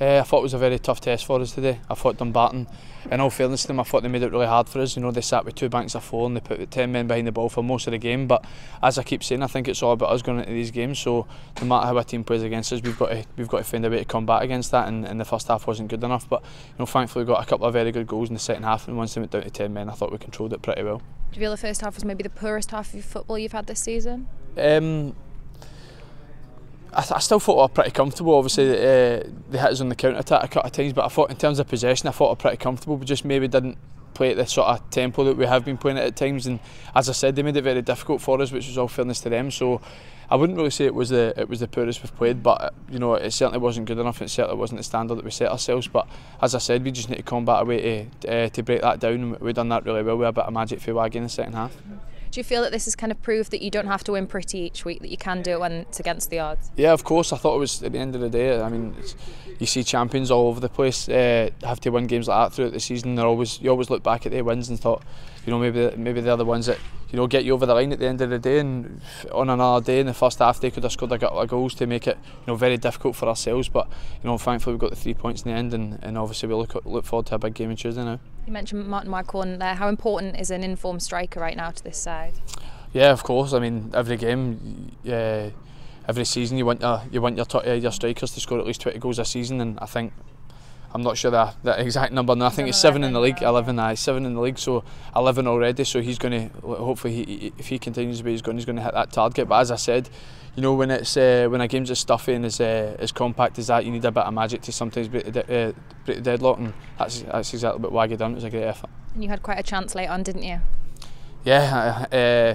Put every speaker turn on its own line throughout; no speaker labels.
Uh, I thought it was a very tough test for us today. I thought Dumbarton, in all fairness to them, I thought they made it really hard for us. You know, they sat with two banks of four and they put 10 men behind the ball for most of the game. But as I keep saying, I think it's all about us going into these games. So no matter how a team plays against us, we've got to, we've got to find a way to combat against that. And, and the first half wasn't good enough. But you know, thankfully we got a couple of very good goals in the second half. And once they went down to 10 men, I thought we controlled it pretty well.
Do you feel the first half was maybe the poorest half of football you've had this season?
Um, I, th I still thought we were pretty comfortable. Obviously, uh, they hit us on the counter attack a couple of times, but I thought in terms of possession, I thought we were pretty comfortable. We just maybe didn't play at the sort of tempo that we have been playing at, at times. And as I said, they made it very difficult for us, which was all fairness to them. So I wouldn't really say it was the it was the poorest we've played, but you know it certainly wasn't good enough. It certainly wasn't the standard that we set ourselves. But as I said, we just need to combat a way to uh, to break that down. and We've done that really well with a bit of magic through Waggy in the second half.
do you feel that this is kind of proof that you don't have to win pretty each week, that you can do it when it's against the odds?
Yeah, of course. I thought it was, at the end of the day, I mean, you see champions all over the place uh, have to win games like that throughout the season. They're always, you always look back at their wins and thought, you know, maybe maybe they're the ones that you know, get you over the line at the end of the day. And on another day in the first half, they could have scored a couple of goals to make it, you know, very difficult for ourselves. But you know, thankfully we got the three points in the end, and, and obviously we look look forward to a big game on Tuesday now.
You mentioned Martin Marcorn there. How important is an informed striker right now to this side?
Yeah, of course. I mean, every game, yeah, every season you want your you want your your strikers to score at least 20 goals a season, and I think I'm not sure that that exact number. No, I think it's seven in the league. Eleven, Uh, seven in the league. So eleven already. So he's going to hopefully, he, if he continues to be he's going, he's going to hit that target. But as I said, you know when it's uh, when a game's as stuffy and as uh, as compact as that, you need a bit of magic to sometimes break the, uh, break the deadlock, and that's that's exactly what Waggy done. It was a great effort.
And you had quite a chance late on, didn't you?
Yeah. Uh, uh,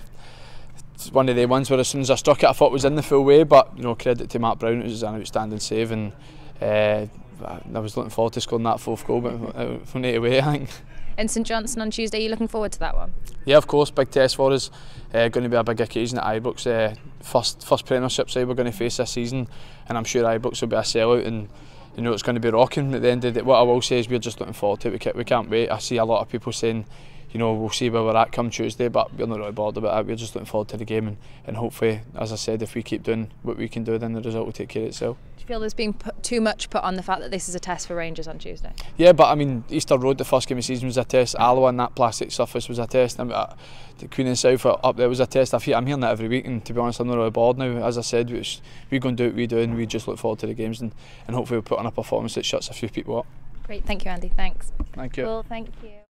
one of the ones where as soon as I struck it, I thought it was in the full way. But you know, credit to Matt Brown, it was an outstanding save and. Uh, I, was looking forward to scoring that fourth goal, but uh, from there away, I think.
And St Johnson on Tuesday, are you looking forward to that one?
Yeah, of course, big test for us. Uh, going to be a big occasion at Ibrox. Uh, first, first Premiership side we're going to face this season, and I'm sure Ibrox will be a sellout and. You know it's going to be rocking at the end of it. What I will say is we're just looking forward to it. We can't, we can't wait. I see a lot of people saying you know, we'll see where we're at come Tuesday, but we're not really bothered about that. We're just looking forward to the game, and, and hopefully, as I said, if we keep doing what we can do, then the result will take care of itself.
Do you feel there's been put, too much put on the fact that this is a test for Rangers on Tuesday?
Yeah, but I mean, Easter Road, the first game of the season was a test. Alloa and that plastic surface was a test. I mean, uh, the Queen and South up there was a test. I feel, I'm hearing that every week, and to be honest, I'm not really bored now. As I said, we, we're going to do what we do, and we just look forward to the games, and, and hopefully, we'll put on a performance that shuts a few people up. Great, thank you, Andy. Thanks. Thank you. Cool. thank you.